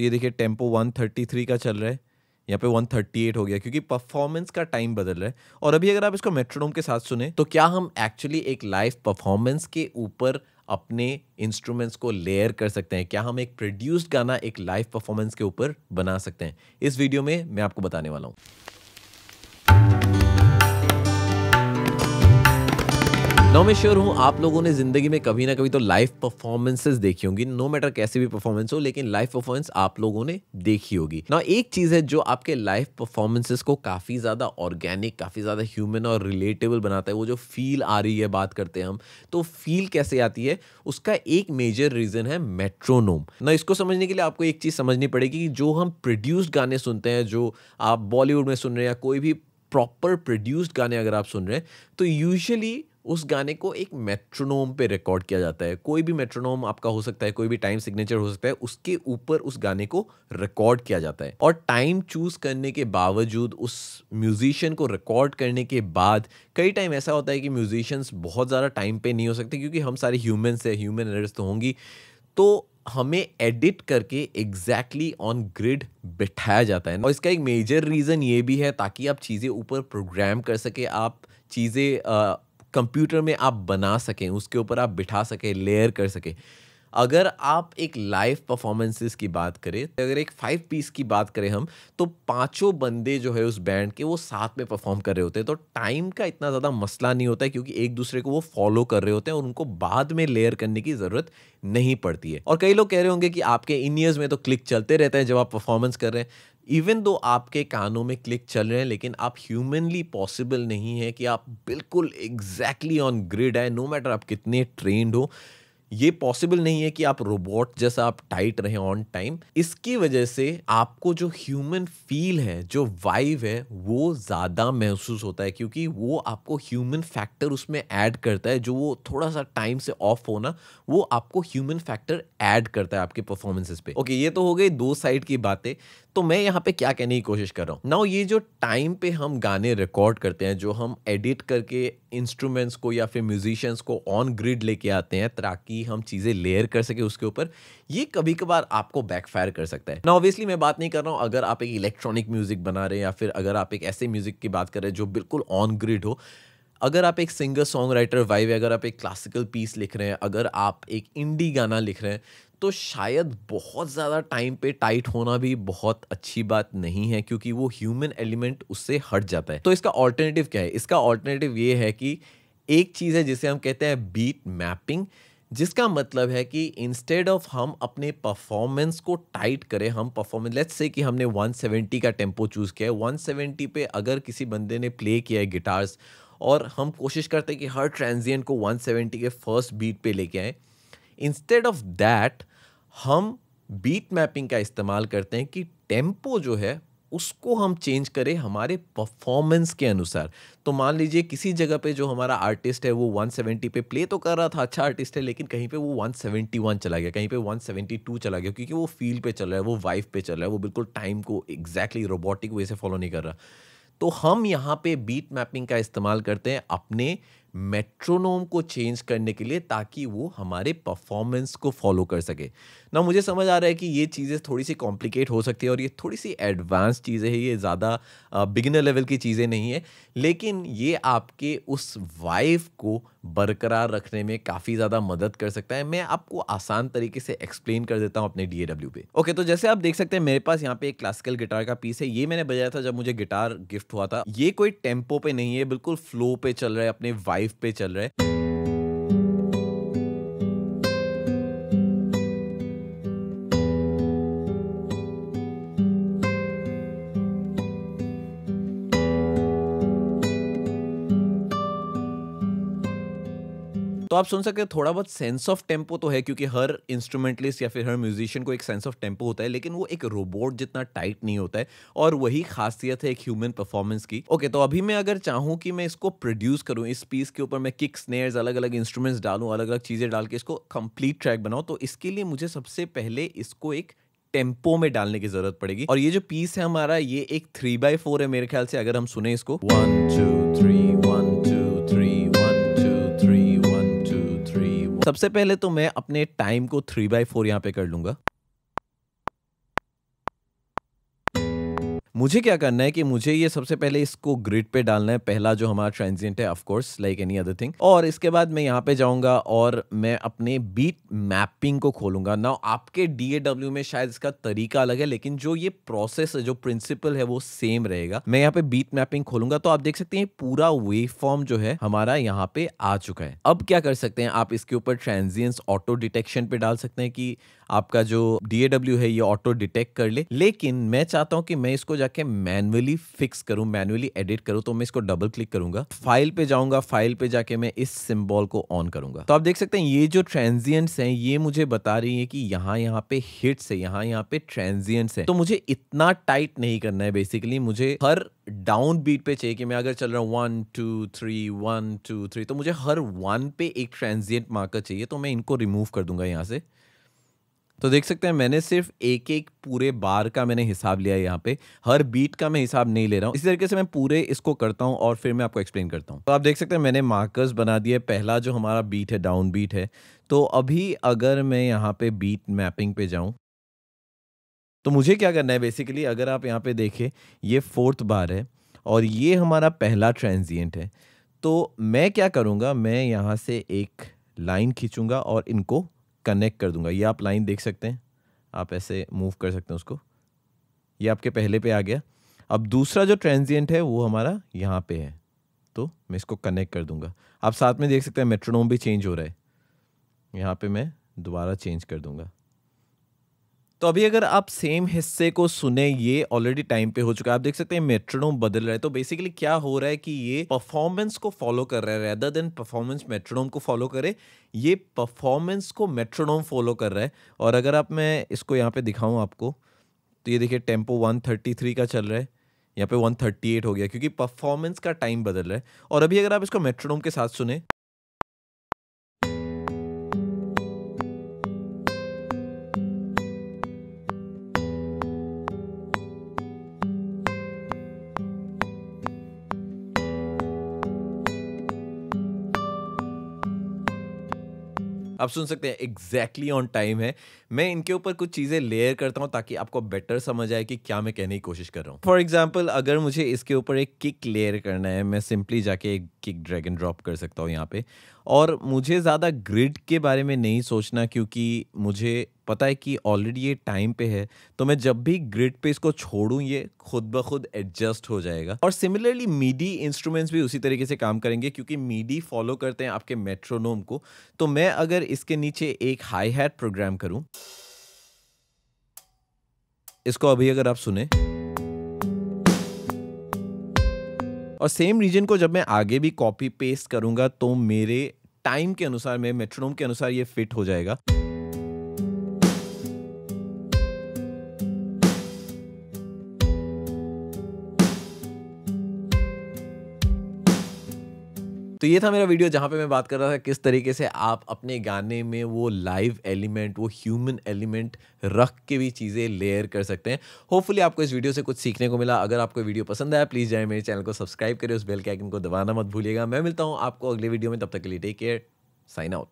तो ये देखिए टेम्पो 133 का चल रहा है यहाँ पे 138 हो गया क्योंकि परफॉर्मेंस का टाइम बदल रहा है और अभी अगर आप इसको मेट्रोनोम के साथ सुने तो क्या हम एक्चुअली एक लाइव परफॉर्मेंस के ऊपर अपने इंस्ट्रूमेंट्स को लेयर कर सकते हैं क्या हम एक प्रोड्यूस्ड गाना एक लाइव परफॉर्मेंस के ऊपर बना सकते हैं इस वीडियो में मैं आपको बताने वाला हूँ नो मैं श्योर हूँ आप लोगों ने जिंदगी में कभी ना कभी तो लाइव परफॉर्मेंसेस देखी होंगी नो मैटर कैसे भी परफॉर्मेंस हो लेकिन लाइव परफॉर्मेंस आप लोगों ने देखी होगी ना एक चीज है जो आपके लाइव परफॉर्मेंसेस को काफी ज्यादा ऑर्गेनिक काफी ज्यादा ह्यूमन और रिलेटेबल बनाता है वो जो फील आ रही है बात करते हैं हम तो फील कैसे आती है उसका एक मेजर रीजन है मेट्रोनोम ना इसको समझने के लिए आपको एक चीज समझनी पड़ेगी कि जो हम प्रोड्यूस्ड गाने सुनते हैं जो आप बॉलीवुड में सुन रहे हैं या कोई भी प्रॉपर प्रोड्यूस्ड गाने अगर आप सुन रहे हैं तो यूजुअली उस गाने को एक मेट्रोनोम पे रिकॉर्ड किया जाता है कोई भी मेट्रोनोम आपका हो सकता है कोई भी टाइम सिग्नेचर हो सकता है उसके ऊपर उस गाने को रिकॉर्ड किया जाता है और टाइम चूज करने के बावजूद उस म्यूजिशियन को रिकॉर्ड करने के बाद कई टाइम ऐसा होता है कि म्यूजिशियंस बहुत ज़्यादा टाइम पे नहीं हो सकते क्योंकि हम सारे ह्यूमन्स हैं ह्यूमन एडर्स तो होंगी तो हमें एडिट करके एग्जैक्टली ऑन ग्रिड बिठाया जाता है और इसका एक मेजर रीज़न ये भी है ताकि आप चीज़ें ऊपर प्रोग्राम कर सके आप चीज़ें कंप्यूटर में आप बना सकें उसके ऊपर आप बिठा सकें लेयर कर सकें अगर आप एक लाइव परफॉर्मेंसेस की बात करें अगर एक फाइव पीस की बात करें हम तो पांचों बंदे जो है उस बैंड के वो साथ में परफॉर्म कर रहे होते हैं तो टाइम का इतना ज़्यादा मसला नहीं होता है क्योंकि एक दूसरे को वो फॉलो कर रहे होते हैं और उनको बाद में लेयर करने की ज़रूरत नहीं पड़ती है और कई लोग कह रहे होंगे कि आपके इन ईयर्स में तो क्लिक चलते रहते हैं जब आप परफॉर्मेंस कर रहे हैं इवन दो आपके कानों में क्लिक चल रहे हैं लेकिन आप ह्यूमनली पॉसिबल नहीं है कि आप बिल्कुल एग्जैक्टली ऑन ग्रिड आए नो मैटर आप कितने ट्रेंड हो ये पॉसिबल नहीं है कि आप रोबोट जैसा आप टाइट रहे ऑन टाइम इसकी वजह से आपको जो ह्यूमन फील है जो वाइव है वो ज़्यादा महसूस होता है क्योंकि वो आपको ह्यूमन फैक्टर उसमें ऐड करता है जो वो थोड़ा सा टाइम से ऑफ होना वो आपको ह्यूमन फैक्टर ऐड करता है आपके परफॉर्मेंसेस पे ओके ये तो हो गई दो साइड की बातें तो मैं यहाँ पे क्या कहने की कोशिश कर रहा हूँ नाउ ये जो टाइम पे हम गाने रिकॉर्ड करते हैं जो हम एडिट करके इंस्ट्रूमेंट्स को या फिर म्यूजिशियंस को ऑन ग्रिड लेके आते हैं ताकि हम चीज़ें लेयर कर सके उसके ऊपर ये कभी कभार आपको बैकफायर कर सकता है ना ऑब्वियसली मैं बात नहीं कर रहा हूँ अगर आप एक इलेक्ट्रॉनिक म्यूज़िक बना रहे हैं या फिर अगर आप एक ऐसे म्यूज़िक की बात कर रहे हैं जो बिल्कुल ऑन ग्रिड हो अगर आप एक सिंगर सॉन्ग राइटर वाइव अगर आप एक क्लासिकल पीस लिख रहे हैं अगर आप एक इंडी गाना लिख रहे हैं तो शायद बहुत ज़्यादा टाइम पे टाइट होना भी बहुत अच्छी बात नहीं है क्योंकि वो ह्यूमन एलिमेंट उससे हट जाता है तो इसका ऑल्टरनेटिव क्या है इसका ऑल्टरनेटिव ये है कि एक चीज़ है जिसे हम कहते हैं बीट मैपिंग जिसका मतलब है कि इंस्टेड ऑफ हम अपने परफॉर्मेंस को टाइट करें हम परफॉर्मेंस लेट्स से कि हमने 170 का टेम्पो चूज़ किया है 170 पे अगर किसी बंदे ने प्ले किया है गिटार्स और हम कोशिश करते हैं कि हर ट्रांजिएंट को 170 के फर्स्ट बीट पे लेके आएँ इंस्टेड ऑफ दैट हम बीट मैपिंग का इस्तेमाल करते हैं कि टेम्पो जो है उसको हम चेंज करें हमारे परफॉर्मेंस के अनुसार तो मान लीजिए किसी जगह पे जो हमारा आर्टिस्ट है वो 170 पे प्ले तो कर रहा था अच्छा आर्टिस्ट है लेकिन कहीं पे वो 171 चला गया कहीं पे 172 चला गया क्योंकि वो फील पे चल रहा है वो वाइफ पे चल रहा है वो बिल्कुल टाइम को एग्जैक्टली रोबोटिक वे से फॉलो नहीं कर रहा तो हम यहाँ पे बीट मैपिंग का इस्तेमाल करते हैं अपने मेट्रोनोम को चेंज करने के लिए ताकि वो हमारे परफॉर्मेंस को फॉलो कर सके ना मुझे समझ आ रहा है कि ये चीज़ें थोड़ी सी कॉम्प्लिकेट हो सकती है और ये थोड़ी सी एडवांस चीज़ें हैं ये ज़्यादा बिगिनर लेवल की चीज़ें नहीं है लेकिन ये आपके उस वाइफ को बरकरार रखने में काफ़ी ज़्यादा मदद कर सकता है मैं आपको आसान तरीके से एक्सप्लेन कर देता हूँ अपने डी पे ओके तो जैसे आप देख सकते हैं मेरे पास यहाँ पे एक क्लासिकल गिटार का पीस है ये मैंने बजाया था जब मुझे गिटार गिफ्ट हुआ था ये कोई टेम्पो पे नहीं है बिल्कुल फ्लो पे चल रहा है अपने वाइफ फाइव पे चल रहा है तो आप सुन सकते हैं थोड़ा बहुत सेंस ऑफ टेम्पो तो है क्योंकि हर इंस्ट्रूमेंटलिस्ट या फिर हर म्यूजिशियन को एक सेंस ऑफ टेम्पो होता है लेकिन वो एक रोबोट जितना टाइट नहीं होता है और वही खासियत है एक ह्यूमन परफॉर्मेंस की ओके तो अभी मैं अगर चाहूँ कि मैं इसको प्रोड्यूस करूँ इस पीस के ऊपर मैं किक स्नेयर्स अलग अलग इंस्ट्रूमेंट्स डालूँ अलग अलग चीज़ें डाल के इसको कंप्लीट ट्रैक बनाऊँ तो इसके लिए मुझे सबसे पहले इसको एक टेम्पो में डालने की जरूरत पड़ेगी और ये जो पीस है हमारा ये एक थ्री बाय फोर है मेरे ख्याल से अगर हम सुने इसको one two three one two सबसे पहले तो मैं अपने टाइम को थ्री बाई फोर यहाँ पे कर लूंगा मुझे क्या करना है कि मुझे ये सबसे पहले इसको ग्रिड पे डालना है पहला जो हमारा ट्रांजिएंट है of course like any other thing और इसके बाद मैं यहाँ पे जाऊंगा और मैं अपने बीट मैपिंग को खोलूंगा ना आपके डीएडब्ल्यू में शायद इसका तरीका अलग है लेकिन जो ये प्रोसेस है जो प्रिंसिपल है वो सेम रहेगा मैं यहाँ पे बीट मैपिंग खोलूंगा तो आप देख सकते हैं पूरा वे फॉर्म जो है हमारा यहाँ पे आ चुका है अब क्या कर सकते हैं आप इसके ऊपर ट्रांजियंस ऑटो डिटेक्शन पे डाल सकते हैं कि आपका जो डीएडब्ल्यू है ये ऑटो डिटेक्ट कर ले लेकिन मैं चाहता हूँ कि मैं इसको जाके मैनुअली फिक्स करूं मैनुअली एडिट करूं तो मैं इसको डबल क्लिक करूंगा फाइल पे जाऊंगा फाइल पे जाके मैं इस सिंबल को ऑन करूंगा तो आप देख सकते हैं ये जो ट्रांजियंट्स हैं ये मुझे बता रही है कि यहाँ यहाँ पे हिट्स है यहाँ यहाँ पे ट्रांजियंट्स है तो मुझे इतना टाइट नहीं करना है बेसिकली मुझे हर डाउन बीट पे चाहिए कि मैं अगर चल रहा हूँ one two three one two three तो मुझे हर वन पे एक ट्रांजियंट मार्कर चाहिए तो मैं इनको रिमूव कर दूंगा यहाँ से तो देख सकते हैं मैंने सिर्फ एक एक पूरे बार का मैंने हिसाब लिया है यहाँ पे हर बीट का मैं हिसाब नहीं ले रहा हूँ इसी तरीके से मैं पूरे इसको करता हूँ और फिर मैं आपको एक्सप्लेन करता हूँ तो आप देख सकते हैं मैंने मार्कर्स बना दिए पहला जो हमारा बीट है डाउन बीट है तो अभी अगर मैं यहाँ पे बीट मैपिंग पे जाऊँ तो मुझे क्या करना है बेसिकली अगर आप यहाँ पे देखें ये फोर्थ बार है और ये हमारा पहला ट्रांजिएंट है तो मैं क्या करूँगा मैं यहाँ से एक लाइन खींचूंगा और इनको कनेक्ट कर दूंगा ये आप लाइन देख सकते हैं आप ऐसे मूव कर सकते हैं उसको ये आपके पहले पे आ गया अब दूसरा जो ट्रांजिएंट है वो हमारा यहाँ पे है तो मैं इसको कनेक्ट कर दूंगा आप साथ में देख सकते हैं मेट्रोनोम भी चेंज हो रहा है यहाँ पे मैं दोबारा चेंज कर दूंगा तो अभी अगर आप सेम हिस्से को सुने ये ऑलरेडी टाइम पे हो चुका है आप देख सकते हैं मेट्रोनोम बदल रहा है तो बेसिकली क्या हो रहा है कि ये परफॉर्मेंस को फॉलो कर रहा है रेदर देन परफॉर्मेंस मेट्रोनोम को फॉलो करे ये परफॉर्मेंस को मेट्रोनोम फॉलो कर रहा है और अगर आप मैं इसको यहाँ पे दिखाऊँ आपको तो ये देखिए टेम्पो वन का चल रहा है यहाँ पे 138 हो गया क्योंकि परफॉर्मेंस का टाइम बदल रहा है और अभी अगर आप इसको मेट्रोनोम के साथ सुने आप सुन सकते हैं एग्जैक्टली ऑन टाइम है मैं इनके ऊपर कुछ चीज़ें लेयर करता हूँ ताकि आपको बेटर समझ आए कि क्या मैं कहने की कोशिश कर रहा हूँ फॉर एग्जाम्पल अगर मुझे इसके ऊपर एक किक लेयर करना है मैं सिंपली जाके एक किक ड्रैगन ड्रॉप कर सकता हूँ यहाँ पे और मुझे ज़्यादा ग्रिड के बारे में नहीं सोचना क्योंकि मुझे पता है कि ऑलरेडी ये टाइम पे है तो मैं जब भी ग्रिड पे इसको छोड़ू ये खुद ब खुद एडजस्ट हो जाएगा और सिमिलरली मीडी इंस्ट्रूमेंट्स भी उसी तरीके से काम करेंगे क्योंकि मीडी फॉलो करते हैं आपके मेट्रोनोम को तो मैं अगर इसके नीचे एक हाई हैट प्रोग्राम करूँ इसको अभी अगर आप सुने और सेम रीजन को जब मैं आगे भी कॉपी पेस्ट करूंगा तो मेरे टाइम के अनुसार मेरे मेट्रोनोम के अनुसार ये फिट हो जाएगा तो ये था मेरा वीडियो जहाँ पे मैं बात कर रहा था किस तरीके से आप अपने गाने में वो लाइव एलिमेंट वो ह्यूमन एलिमेंट रख के भी चीज़ें लेयर कर सकते हैं होपफुली आपको इस वीडियो से कुछ सीखने को मिला अगर आपको वीडियो पसंद आया प्लीज़ जाए मेरे चैनल को सब्सक्राइब करें उस बेल के आइकन को दबाना मत भूलिएगा मैं मिलता हूँ आपको अगले वीडियो में तब तक के लिए टेक केयर साइन आउट